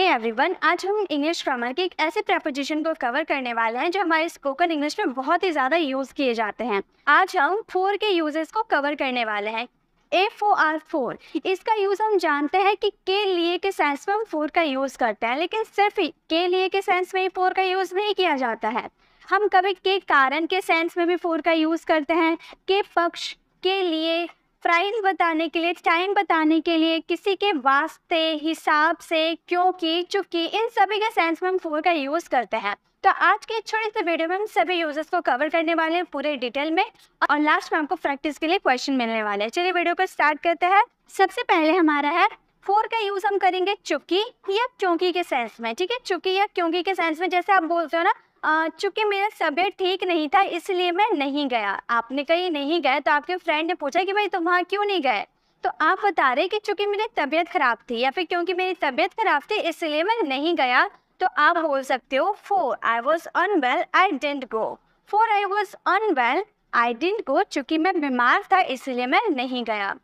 हे hey everyone आज हम English grammar के एक ऐसे प्रेपोजिशन को कवर करने वाले हैं जो हमारे स्पोकन इंग्लिश में बहुत ही ज़्यादा यूज़ किए जाते हैं आज हम फोर के यूजेस को कवर करने वाले हैं ए फो आर फोर इसका यूज़ हम जानते हैं कि के लिए के सेंस में हम फोर का यूज़ करते हैं लेकिन सिर्फ के लिए के सेंस में ही फोर का यूज़ नहीं किया जाता है हम कभी के कारण के सेंस में भी फोर का यूज़ करते हैं के पक्ष के लिए प्राइस बताने के लिए टाइम बताने के लिए किसी के वास्ते हिसाब से क्योंकि चूंकि इन सभी के सेंस में हम फोर का यूज़ करते हैं तो आज के छोटे से वीडियो में हम सभी यूजर्स को कवर करने वाले हैं पूरे डिटेल में और लास्ट में आपको प्रैक्टिस के लिए क्वेश्चन मिलने वाले हैं चलिए वीडियो को स्टार्ट करते हैं सबसे पहले हमारा है फोर का यूज हम करेंगे चुकी या क्योंकि के सेंस में ठीक है चुकी या क्योंकि के सेंस में जैसे आप बोलते हो ना चूंकि मेरा तबीयत ठीक नहीं था इसलिए मैं नहीं गया आपने कही नहीं गए तो आपके फ्रेंड ने पूछा कि भाई तुम वहाँ क्यों नहीं गए तो आप बता रहे कि चूंकि मेरी तबीयत खराब थी या फिर क्योंकि मेरी तबीयत खराब थी इसलिए मैं नहीं गया तो आप बोल सकते हो for I was unwell I didn't go for I was unwell I didn't go चूँकि मैं बीमार था इसलिए मैं नहीं गया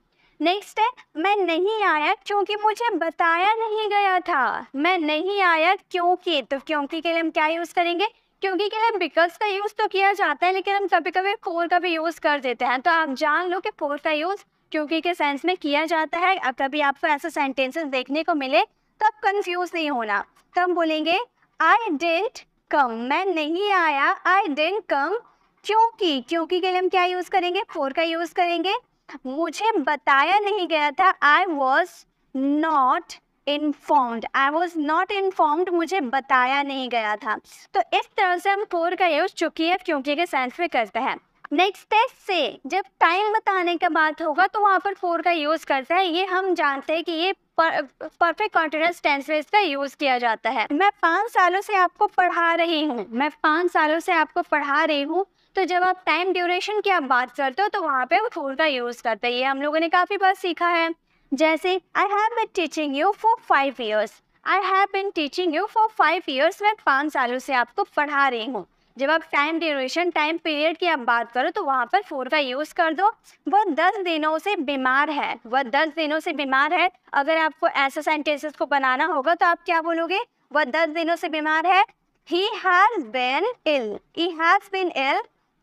नेक्स्ट है मैं नहीं आया क्योंकि मुझे बताया नहीं गया था मैं नहीं आया क्योंकि तो क्योंकि के लिए हम क्या यूज़ करेंगे क्योंकि क्या है बिकॉज का यूज तो किया जाता है लेकिन हम कभी कभी फोर का भी यूज कर देते हैं तो आप जान लो कि फोर का यूज क्योंकि के सेंस में किया जाता है अब कभी आपको ऐसा सेंटेंसेस देखने को मिले तो आप कंफ्यूज नहीं होना तो हम बोलेंगे आई डेंट कम मैं नहीं आया आई डेंट कम क्योंकि क्योंकि के लिए हम क्या यूज करेंगे फोर का यूज करेंगे मुझे बताया नहीं गया था I was not informed I was not informed मुझे बताया नहीं गया था तो इस तरह से हम फोर का यूज चुकी है क्योंकि के सेंस में करते हैं नेक्स्ट टेस्ट से जब टाइम बताने का बात होगा तो वहाँ पर फोर का यूज़ करते हैं ये हम जानते हैं कि ये परफेक्ट कॉन्टिन्यूस टेंस में इसका यूज किया जाता है मैं पाँच सालों से आपको पढ़ा रही हूँ मैं पाँच सालों से आपको पढ़ा रही हूँ तो जब आप टाइम ड्यूरेशन की आप बात करते हो तो वहाँ पे फोर का यूज़ करते हैं ये हम लोगों ने काफ़ी बार सीखा है जैसे I have been teaching you for five years I have been teaching you for five years मैं पाँच सालों से आपको पढ़ा रही हूँ जब आप टाइम ड्यूरेशन टाइम पीरियड की आप बात करो तो वहाँ पर फोर का यूज़ कर दो वह दस दिनों से बीमार है वह दस दिनों से बीमार है अगर आपको ऐसे सेंटेंसेस को बनाना होगा तो आप क्या बोलोगे वह दस दिनों से बीमार है he has been ill he has been ill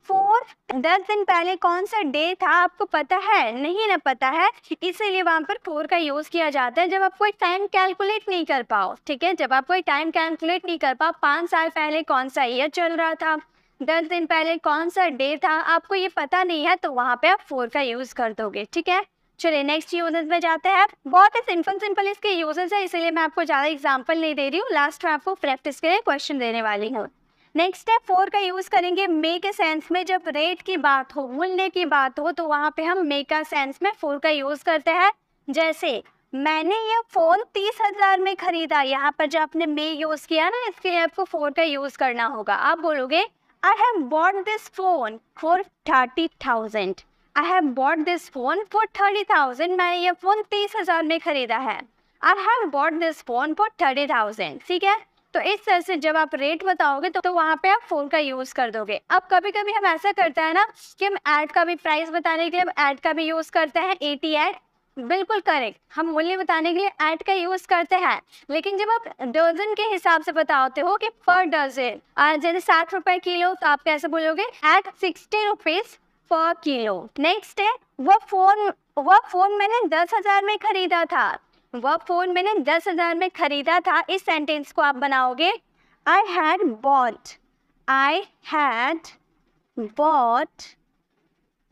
for दस दिन पहले कौन सा डे था आपको पता है नहीं ना पता है इसीलिए वहाँ पर फोर का यूज़ किया जाता है जब आप कोई टाइम कैलकुलेट नहीं कर पाओ ठीक है जब आप कोई टाइम कैलकुलेट नहीं कर पाओ पाँच साल पहले कौन सा ईयर चल रहा था दस दिन पहले कौन सा डे था आपको ये पता नहीं है तो वहाँ पे आप फोर का यूज़ कर दोगे ठीक है चलिए नेक्स्ट यूजेस में जाते हैं बहुत ही सिंपल सिंपल इसके यूजेस है इसीलिए मैं आपको ज़्यादा एग्जाम्पल नहीं दे रही हूँ लास्ट में आपको प्रैक्टिस के लिए क्वेश्चन देने वाली हूँ नेक्स्ट स्टेप फोर का यूज़ करेंगे मे के सेंस में जब रेट की बात हो मूल्य की बात हो तो वहां पे हम मे का सेंस में फोर का यूज़ करते हैं जैसे मैंने ये फ़ोन तीस हज़ार में ख़रीदा यहाँ पर जो आपने मे यूज़ किया ना इसके लिए आपको फोर का यूज़ करना होगा आप बोलोगे I have bought this phone for thirty thousand I have bought this phone for thirty thousand मैंने ये फ़ोन तीस हज़ार में ख़रीदा है I have bought this phone for thirty thousand ठीक है तो इस तरह से जब आप रेट बताओगे तो, तो वहाँ पे आप फोन का यूज कर दोगे अब कभी कभी हम ऐसा करते हैं ना कि हम एड का भी प्राइस बताने के लिए हम एड का भी यूज करते हैं एटी एड बिल्कुल करेक्ट हम मूल्य बताने के लिए ऐड का यूज करते हैं लेकिन जब आप डजन के हिसाब से बताते हो कि पर डजन जैसे साठ रुपए किलो तो आप कैसे बोलोगे at sixty rupees per kilo next है वो फोन वो फोन मैंने दस हजार में खरीदा था वह फ़ोन मैंने दस हज़ार में ख़रीदा था इस सेंटेंस को आप बनाओगे I had bought I had bought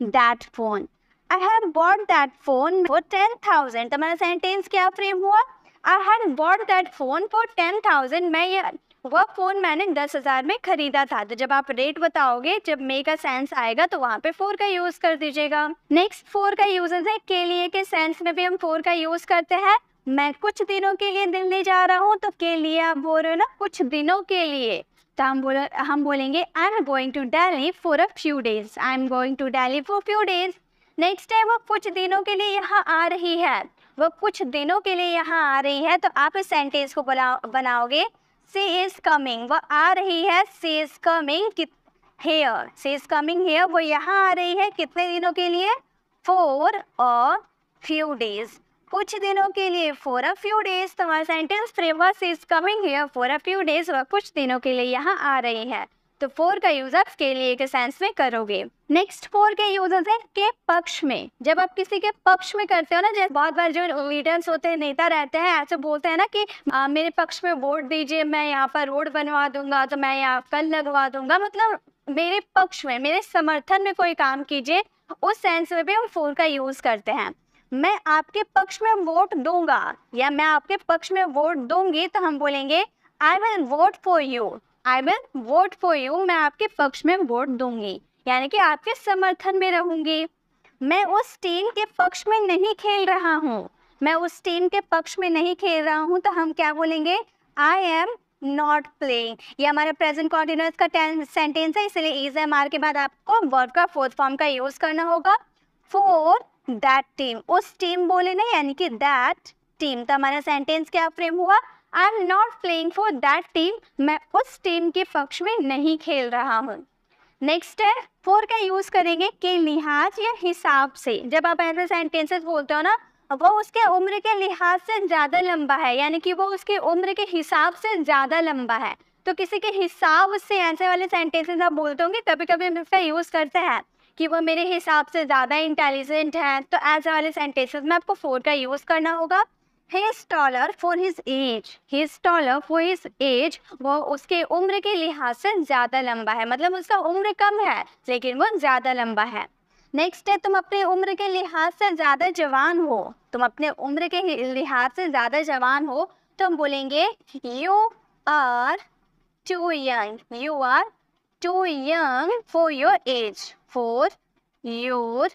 that phone I had bought that phone for ten thousand तो मेरा सेंटेंस क्या फ्रेम हुआ I had bought that phone for ten thousand मैं ये वह फ़ोन मैंने दस हज़ार में ख़रीदा था तो जब आप रेट बताओगे जब मे का सेंस आएगा तो वहां पे फोर का यूज़ कर दीजिएगा नेक्स्ट फोर का यूजेस है के लिए के सेंस में भी हम फोर का यूज़ करते हैं मैं कुछ दिनों के लिए दिल्ली जा रहा हूँ तो के लिए आप बोल रहे हो ना कुछ दिनों के लिए तो हम बोल हम बोलेंगे I am going to Delhi for a few days I am going to Delhi for few days next है वो कुछ दिनों के लिए यहाँ आ रही है वो कुछ दिनों के लिए यहाँ आ रही है तो आप इस सेंटेंस को बना बनाओगे सी इज़ कमिंग वो आ रही है she is coming here she is coming here वो यहाँ आ रही है कितने दिनों के लिए फोर और फ्यू डेज कुछ दिनों के लिए फॉर अ फ्यू डेज तो हमारा sentence framework is coming here for a few days और कुछ दिनों के लिए यहाँ आ रही है तो फोर का यूज आप के लिए के सेंस में करोगे नेक्स्ट फोर के यूज है के पक्ष में जब आप किसी के पक्ष में करते हो ना जैसे बहुत बार जो लीडर्स होते हैं नेता रहते हैं ऐसे बोलते हैं ना कि आ, मेरे पक्ष में वोट दीजिए मैं यहाँ पर रोड बनवा दूंगा तो मैं यहाँ कल लगवा दूंगा मतलब मेरे पक्ष में मेरे समर्थन में कोई काम कीजिए उस सेंस में भी हम फोर का यूज करते हैं मैं आपके पक्ष में वोट दूंगा या मैं आपके पक्ष में वोट दूंगी तो हम बोलेंगे I will vote for you I will vote for you मैं आपके पक्ष में वोट दूंगी यानी कि आपके समर्थन में रहूंगी मैं उस टीम के पक्ष में नहीं खेल रहा हूँ मैं उस टीम के पक्ष में नहीं खेल रहा हूँ तो हम क्या बोलेंगे आई एम नॉट प्लेइंग ये हमारा प्रेजेंट कॉन्टिन्यूस का सेंटेंस है इसलिए इज एम आर के बाद आपको वर्ड का फोर्थ फॉर्म का यूज करना होगा फोर दैट टीम उस टीम बोले ना यानी कि दैट टीम तो हमारा सेंटेंस क्या फ्रेम हुआ I am not playing for that team मैं उस टीम के पक्ष में नहीं खेल रहा हूँ नेक्स्ट है फोर का यूज करेंगे के लिहाज या हिसाब से जब आप ऐसे सेंटेंसेस बोलते हो ना वो उसके उम्र के लिहाज से ज़्यादा लंबा है यानी कि वो उसके उम्र के हिसाब से ज़्यादा लंबा है तो किसी के हिसाब से ऐसे वाले सेंटेंसेस आप बोलते होंगे कभी कभी हम इसका यूज़ करते हैं कि वो मेरे हिसाब से ज़्यादा इंटेलिजेंट हैं तो एज वाले सेंटेंसेस में आपको फोर का यूज़ करना होगा he is taller for his age he is taller for his age वो उसके उम्र के लिहाज से ज़्यादा लंबा है मतलब उसका उम्र कम है लेकिन वो ज़्यादा लंबा है नेक्स्ट है तुम अपने उम्र के लिहाज से ज़्यादा जवान हो तुम अपने उम्र के लिहाज से ज़्यादा जवान हो तो हम बोलेंगे you are too young you are too young for your age for your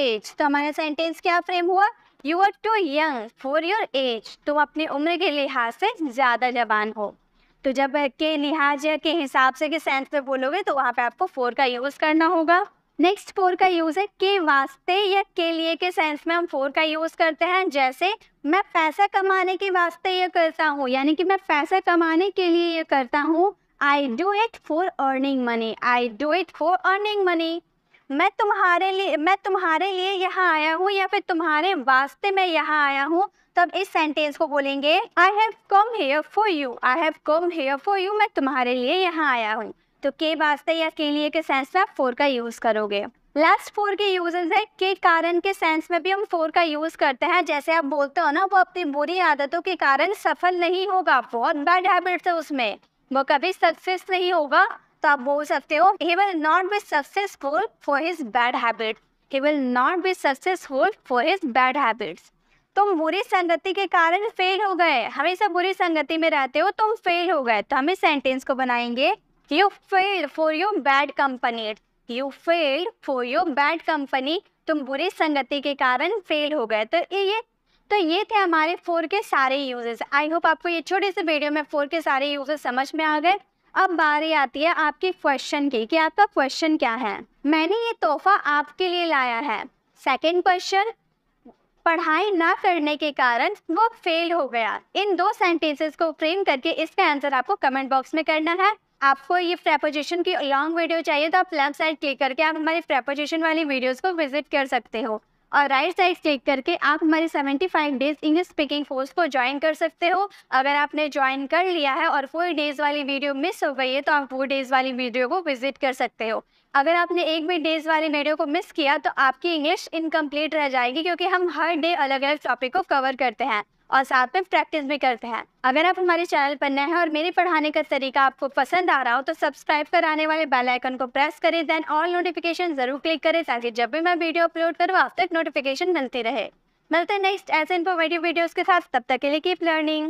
age तो हमारा सेंटेंस क्या फ्रेम हुआ you are too young for your age तुम अपनी उम्र के लिहाज से ज़्यादा जवान हो तो जब के लिहाज के हिसाब से के सेंस में बोलोगे तो वहाँ पे आपको फोर का यूज़ करना होगा नेक्स्ट फोर का यूज़ है के वास्ते या के लिए के सेंस में हम फोर का यूज़ करते हैं जैसे मैं पैसा कमाने के वास्ते ये करता हूँ यानी कि मैं पैसा कमाने के लिए ये करता हूँ I do it for earning money I do it for earning money मैं तुम्हारे लिए मैं तुम्हारे लिए यहाँ आया हूँ या फिर तुम्हारे वास्ते में यहाँ आया हूँ तब इस सेंटेंस को बोलेंगे I have come here for you I have come here for you मैं तुम्हारे लिए यहाँ आया हूँ तो के वास्ते या के लिए के सेंस में आप फोर का यूज़ करोगे लास्ट फोर के यूजेस है के कारण के सेंस में भी हम फोर का यूज करते हैं जैसे आप बोलते हो ना वो अपनी बुरी आदतों के कारण सफल नहीं होगा बहुत बैड हैबिट्स है उसमें वो कभी सक्सेस नहीं होगा तो आप बोल सकते हो he will not be successful for his bad habit he will not be successful for his bad habits तुम बुरी संगति के कारण फेल हो गए हमेशा बुरी संगति में रहते हो तुम फेल हो गए तो हम इस सेंटेंस को बनाएंगे you fail for your bad company you fail for your bad company तुम बुरी संगति के कारण फेल हो गए तो ये तो ये थे हमारे फोर के सारे यूजेस आई होप आपको ये छोटे से वीडियो में फोर के सारे यूजेस समझ में आ गए अब बारी आती है आपके क्वेश्चन की कि आपका क्वेश्चन क्या है मैंने ये तोहफा आपके लिए लाया है सेकेंड क्वेश्चन पढ़ाई ना करने के कारण वो फेल हो गया इन दो सेंटेंसेस को फ्रेम करके इसका आंसर आपको कमेंट बॉक्स में करना है आपको ये प्रेपोजिशन की लॉन्ग वीडियो चाहिए तो आप लेफ्ट साइड क्लिक करके आप हमारी प्रेपोजिशन वाली वीडियोस को विजिट कर सकते हो और राइट साइड क्लिक करके आप हमारे 75 डेज इंग्लिश स्पीकिंग कोर्स को ज्वाइन कर सकते हो अगर आपने ज्वाइन कर लिया है और फोर डेज वाली वीडियो मिस हो गई है तो आप फोर डेज वाली वीडियो को विजिट कर सकते हो अगर आपने एक भी डेज वाली वीडियो को मिस किया तो आपकी इंग्लिश इनकम्प्लीट रह जाएगी क्योंकि हम हर डे अलग अलग टॉपिक को कवर करते हैं और साथ में प्रैक्टिस भी करते हैं अगर आप हमारे चैनल पर नए हैं और मेरे पढ़ाने का तरीका आपको पसंद आ रहा हो तो सब्सक्राइब कराने वाले बेल आइकन को प्रेस करें देन ऑल नोटिफिकेशन जरूर क्लिक करें ताकि जब भी मैं वीडियो अपलोड करूँ आप तक नोटिफिकेशन मिलती रहे मिलते हैं नेक्स्ट ऐसे इन्फॉर्मेटिव वीडियोज़ के साथ तब तक के लिए कीप लर्निंग